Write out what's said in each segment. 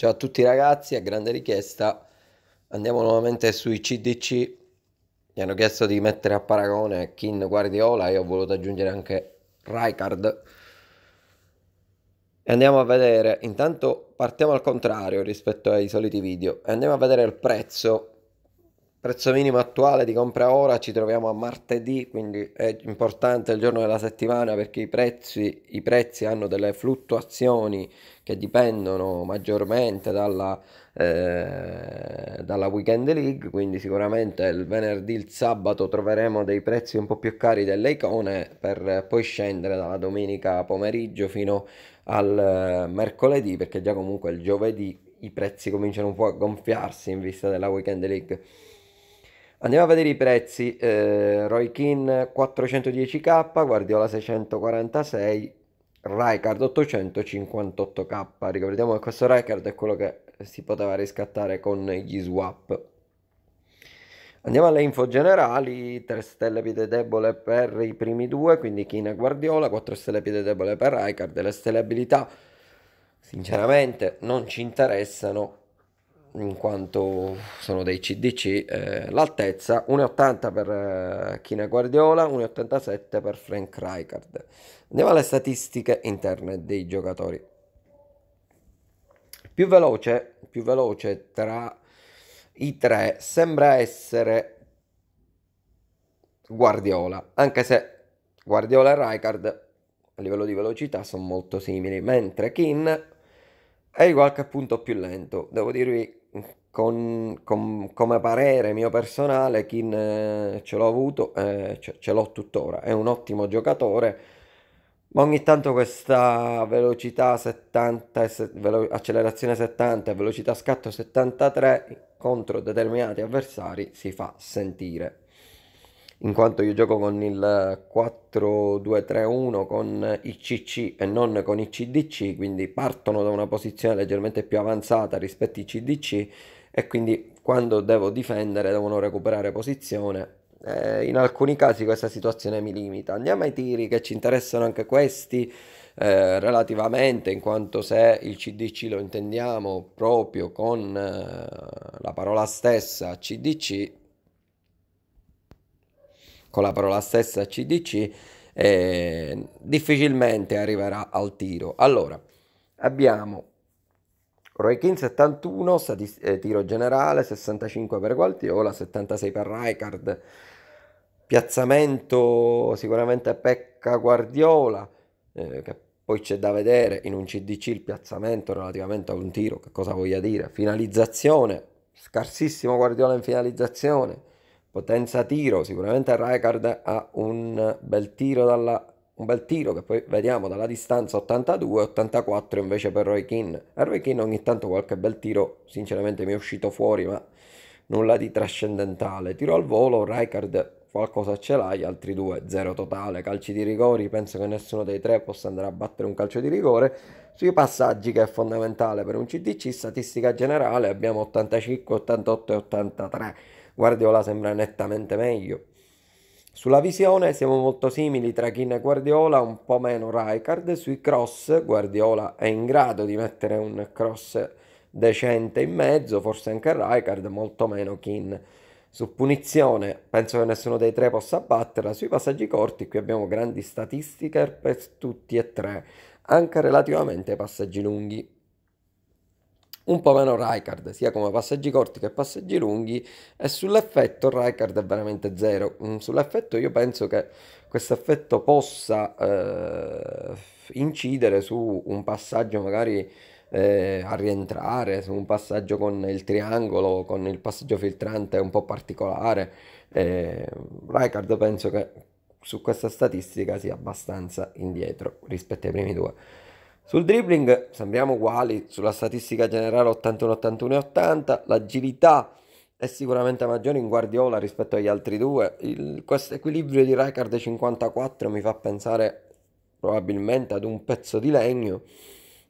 Ciao a tutti ragazzi, a grande richiesta andiamo nuovamente sui CDC. Mi hanno chiesto di mettere a paragone Kin Guardiola e ho voluto aggiungere anche Rijkaard. E andiamo a vedere, intanto partiamo al contrario rispetto ai soliti video. andiamo a vedere il prezzo prezzo minimo attuale di compra ora ci troviamo a martedì quindi è importante il giorno della settimana perché i prezzi, i prezzi hanno delle fluttuazioni che dipendono maggiormente dalla, eh, dalla weekend league quindi sicuramente il venerdì il sabato troveremo dei prezzi un po' più cari delle icone per poi scendere dalla domenica pomeriggio fino al eh, mercoledì perché già comunque il giovedì i prezzi cominciano un po' a gonfiarsi in vista della weekend league Andiamo a vedere i prezzi, eh, Roy Keane 410k, Guardiola 646, Rijkaard 858k. Ricordiamo che questo Rijkaard è quello che si poteva riscattare con gli swap. Andiamo alle info generali, 3 stelle piede debole per i primi due, quindi Kina e Guardiola, 4 stelle piede debole per Rijkaard, le stelle abilità sinceramente non ci interessano, in quanto sono dei CDC, eh, l'altezza 1,80 per eh, Guardiola, 1,87 per Frank Rijkaard. Andiamo alle statistiche interne dei giocatori. Più veloce, più veloce tra i tre sembra essere Guardiola, anche se Guardiola e Rijkaard a livello di velocità sono molto simili, mentre Kin è di qualche punto più lento. Devo dirvi con, con, come parere mio personale, Kin eh, ce l'ho avuto, eh, ce, ce l'ho tuttora, è un ottimo giocatore, ma ogni tanto questa velocità 70, se, velo, accelerazione 70 velocità scatto 73 contro determinati avversari si fa sentire in quanto io gioco con il 4-2-3-1 con ICC e non con ICDC, quindi partono da una posizione leggermente più avanzata rispetto ai CDC e quindi quando devo difendere devono recuperare posizione. Eh, in alcuni casi questa situazione mi limita. Andiamo ai tiri che ci interessano anche questi. Eh, relativamente in quanto se il CDC lo intendiamo proprio con eh, la parola stessa CDC con la parola stessa CDC, eh, difficilmente arriverà al tiro. Allora, abbiamo Roekin 71, stati, eh, tiro generale, 65 per Guardiola, 76 per Rijkaard, piazzamento sicuramente pecca Guardiola, eh, che poi c'è da vedere in un CDC il piazzamento relativamente a un tiro, che cosa voglia dire, finalizzazione, scarsissimo Guardiola in finalizzazione, potenza tiro, sicuramente Rijkaard ha un bel tiro, dalla, un bel tiro che poi vediamo dalla distanza 82-84 invece per Roy Keane. A Roy Keane ogni tanto qualche bel tiro sinceramente mi è uscito fuori ma nulla di trascendentale. Tiro al volo, Rijkaard qualcosa ce l'hai, altri due, zero totale. Calci di rigori, penso che nessuno dei tre possa andare a battere un calcio di rigore. Sui passaggi, che è fondamentale per un CDC, statistica generale, abbiamo 85, 88 e 83. Guardiola sembra nettamente meglio. Sulla visione siamo molto simili tra Kin e Guardiola, un po' meno Rijkaard. Sui cross Guardiola è in grado di mettere un cross decente in mezzo, forse anche Rijkaard, molto meno Kin. Su punizione penso che nessuno dei tre possa batterla. Sui passaggi corti qui abbiamo grandi statistiche per tutti e tre, anche relativamente ai passaggi lunghi un po' meno Rijkaard, sia come passaggi corti che passaggi lunghi, e sull'effetto Rijkaard è veramente zero. Mm, sull'effetto io penso che questo effetto possa eh, incidere su un passaggio magari eh, a rientrare, su un passaggio con il triangolo, con il passaggio filtrante un po' particolare. Eh, Rijkaard penso che su questa statistica sia abbastanza indietro rispetto ai primi due. Sul dribbling sembriamo uguali, sulla statistica generale 81-81 e 80, l'agilità è sicuramente maggiore in Guardiola rispetto agli altri due, questo equilibrio di Rijkaard 54 mi fa pensare probabilmente ad un pezzo di legno,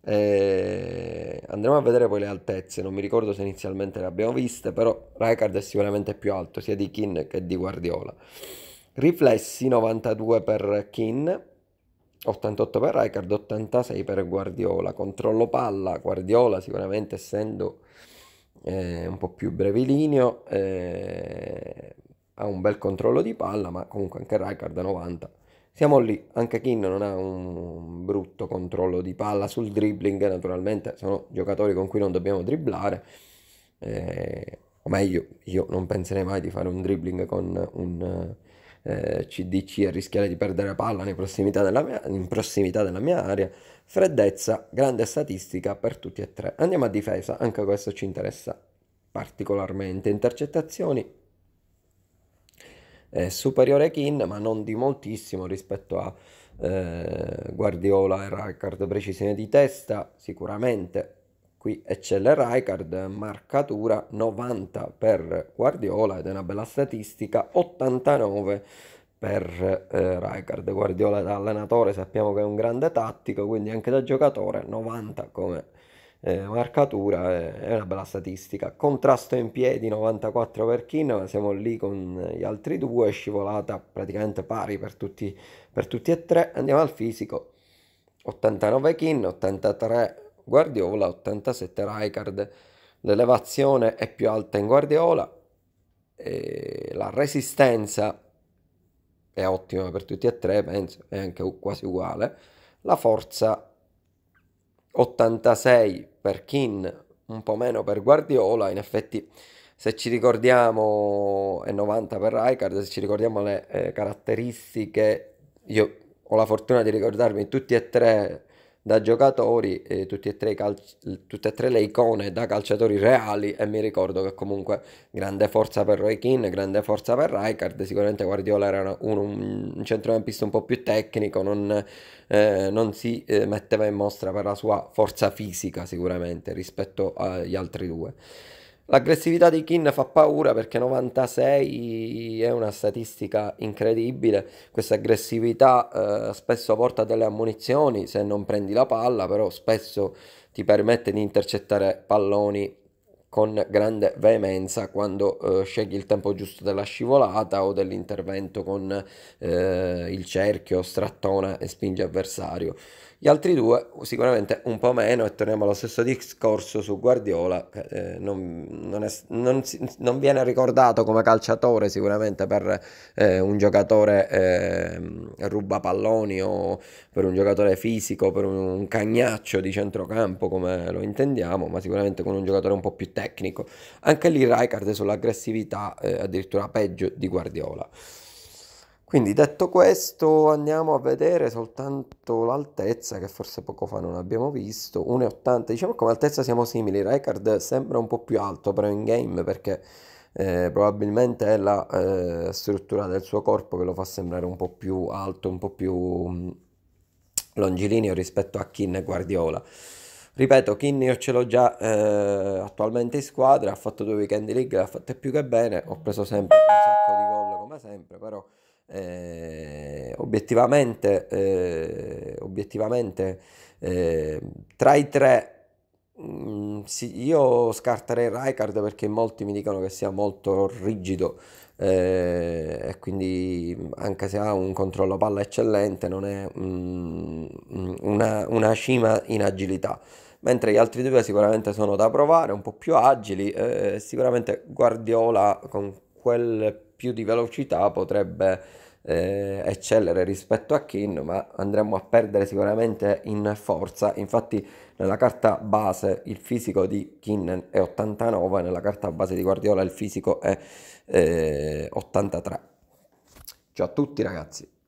eh, andremo a vedere poi le altezze, non mi ricordo se inizialmente le abbiamo viste, però Rijkaard è sicuramente più alto sia di Kin che di Guardiola. Riflessi 92 per Kin, 88 per Rijkaard, 86 per Guardiola, controllo palla, Guardiola sicuramente essendo eh, un po' più brevilineo eh, ha un bel controllo di palla, ma comunque anche Rijkaard 90. Siamo lì, anche Kin non ha un brutto controllo di palla sul dribbling, naturalmente sono giocatori con cui non dobbiamo dribblare, eh, o meglio, io non penserei mai di fare un dribbling con un eh, CDC e rischiare di perdere palla in prossimità, mia, in prossimità della mia area, freddezza, grande statistica per tutti e tre. Andiamo a difesa, anche questo ci interessa particolarmente, intercettazioni eh, superiore a Kin, ma non di moltissimo rispetto a eh, Guardiola e Rackard, precisione di testa sicuramente qui eccelle Rijkaard, marcatura 90 per Guardiola ed è una bella statistica, 89 per eh, Rijkaard. Guardiola da allenatore sappiamo che è un grande tattico, quindi anche da giocatore 90 come eh, marcatura eh, è una bella statistica. Contrasto in piedi 94 per Kinn, ma siamo lì con gli altri due, scivolata praticamente pari per tutti, per tutti e tre. Andiamo al fisico. 89 Kin, 83 Guardiola 87 Rijkaard. L'elevazione è più alta in Guardiola, la resistenza è ottima per tutti e tre, penso, è anche quasi uguale. La forza 86 per Kin, un po' meno per Guardiola, in effetti se ci ricordiamo, è 90 per Rijkaard, se ci ricordiamo le eh, caratteristiche, io ho la fortuna di ricordarmi tutti e tre da giocatori, eh, tutti e tre calci- tutte e tre le icone da calciatori reali e mi ricordo che comunque grande forza per Roy Keane, grande forza per Rijkaard, sicuramente Guardiola era un, un centrocampista un po' più tecnico, non, eh, non si eh, metteva in mostra per la sua forza fisica sicuramente rispetto agli altri due. L'aggressività di Kin fa paura perché 96 è una statistica incredibile, questa aggressività eh, spesso porta delle ammunizioni se non prendi la palla, però spesso ti permette di intercettare palloni con grande veemenza quando eh, scegli il tempo giusto della scivolata o dell'intervento con eh, il cerchio, strattona e spinge avversario. Gli altri due sicuramente un po' meno e torniamo allo stesso discorso su Guardiola, che eh, non, non, è, non, non, viene ricordato come calciatore sicuramente per eh, un giocatore ehm, rubapalloni o per un giocatore fisico, per un, un cagnaccio di centrocampo come lo intendiamo, ma sicuramente con un giocatore un po' più tecnico tecnico. Anche lì Rijkaard sull'aggressività eh, addirittura peggio di Guardiola. Quindi detto questo andiamo a vedere soltanto l'altezza che forse poco fa non abbiamo visto, 1,80, diciamo come altezza siamo simili, Rijkaard sembra un po' più alto però in game perché eh, probabilmente è la eh, struttura del suo corpo che lo fa sembrare un po' più alto, un po' più mm, longilineo rispetto a Kin e Guardiola. Ripeto, Kinnear ce l'ho già eh, attualmente in squadra, ha fatto due weekend di league, l'ha fatta più che bene, ho preso sempre un sacco di gol come sempre, però eh, obiettivamente, eh, obiettivamente eh, tra i tre mm, sì, io scarterei Rijkaard perché molti mi dicono che sia molto rigido eh, e quindi anche se ha un controllo palla eccellente non è mm, mm, una, una cima in agilità mentre gli altri due sicuramente sono da provare, un po' più agili, eh, sicuramente Guardiola con quel più di velocità potrebbe eh, eccellere rispetto a Kin, ma andremo a perdere sicuramente in forza. Infatti, nella carta base il fisico di Kin è 89, nella carta base di Guardiola il fisico è eh, 83. Ciao a tutti, ragazzi.